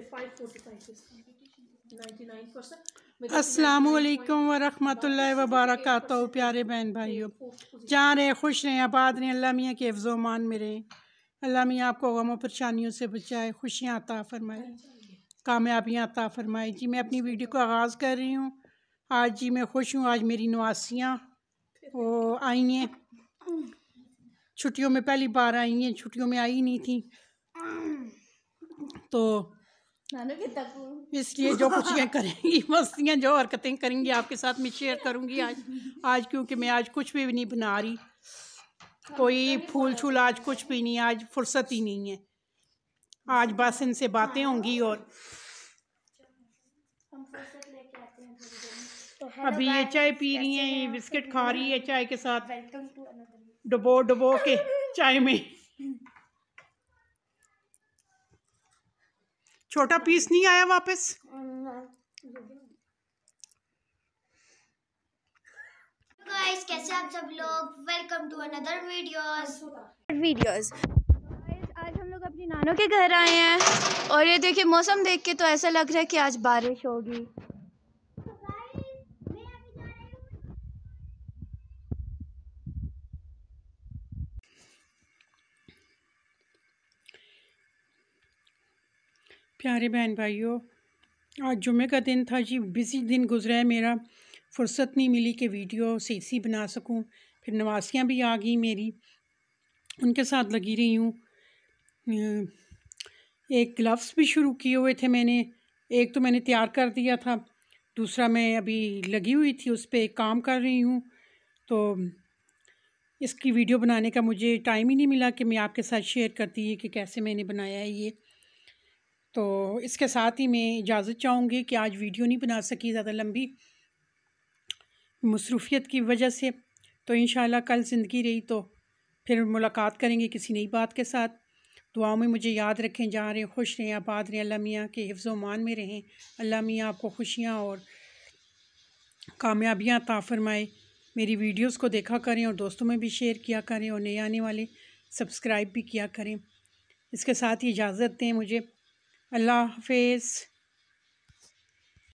असलकम वरहमल वबरक प्यारे बहन भाइयों जहाँ रहें खुश रहें आबाद रहें अल्लाह मियाँ के अफजोमान में रहें अल्लाह मियाँ आपको गमों परेशानियों से बचाए खुशियाँ अता फ़रमाए कामयाबियाँ अता फ़रमाए जी मैं अपनी वीडियो को आगाज़ कर रही हूँ आज जी मैं खुश हूँ आज मेरी नवासियाँ वो आई हैं छुट्टियों में पहली बार आई हैं छुट्टियों में आई नहीं थी तो इसलिए जो कुछ ये करेंगी मस्तियाँ जो हरकतें करेंगी आपके साथ मैं शेयर करूँगी आज आज क्योंकि मैं आज कुछ भी नहीं बना रही कोई फूल छूल आज कुछ भी नहीं आज फुर्सत ही नहीं है आज बस इनसे बातें होंगी और अभी ये चाय पी रही है ये बिस्किट खा रही है चाय के साथ डुबो डुबो के चाय में छोटा पीस नहीं आया वापस गाइस कैसे आप सब लोग welcome to another videos videos आज हम लोग अपनी नानों के घर आए हैं और ये देखिए मौसम देख के तो ऐसा लग रहा है कि आज बारिश होगी प्यारे बहन भाइयों आज जुमे का दिन था जी बिज़ी दिन गुजरा है मेरा फुर्सत नहीं मिली कि वीडियो सीसी बना सकूं फिर नवासियाँ भी आ गई मेरी उनके साथ लगी रही हूँ एक ग्लव्स भी शुरू किए हुए थे मैंने एक तो मैंने तैयार कर दिया था दूसरा मैं अभी लगी हुई थी उस पर काम कर रही हूँ तो इसकी वीडियो बनाने का मुझे टाइम ही नहीं मिला कि मैं आपके साथ शेयर करती है कि कैसे मैंने बनाया है ये तो इसके साथ ही मैं इजाज़त चाहूँगी कि आज वीडियो नहीं बना सकी ज़्यादा लंबी मसरूफियत की वजह से तो इन कल ज़िंदगी रही तो फिर मुलाकात करेंगे किसी नई बात के साथ दुआओं में मुझे याद रखें रहे हैं खुश रहें आबाद रहें अल्लाह मियाँ के हिफ्ज़ मान में रहें अल्लाह मियाँ आपको खुशियाँ और कामयाबियाँ ताफ़रमाए मेरी वीडियोस को देखा करें और दोस्तों में भी शेयर किया करें और नए आने वाले सब्सक्राइब भी किया करें इसके साथ ही इजाज़त दें मुझे अल्लाह हाफिज़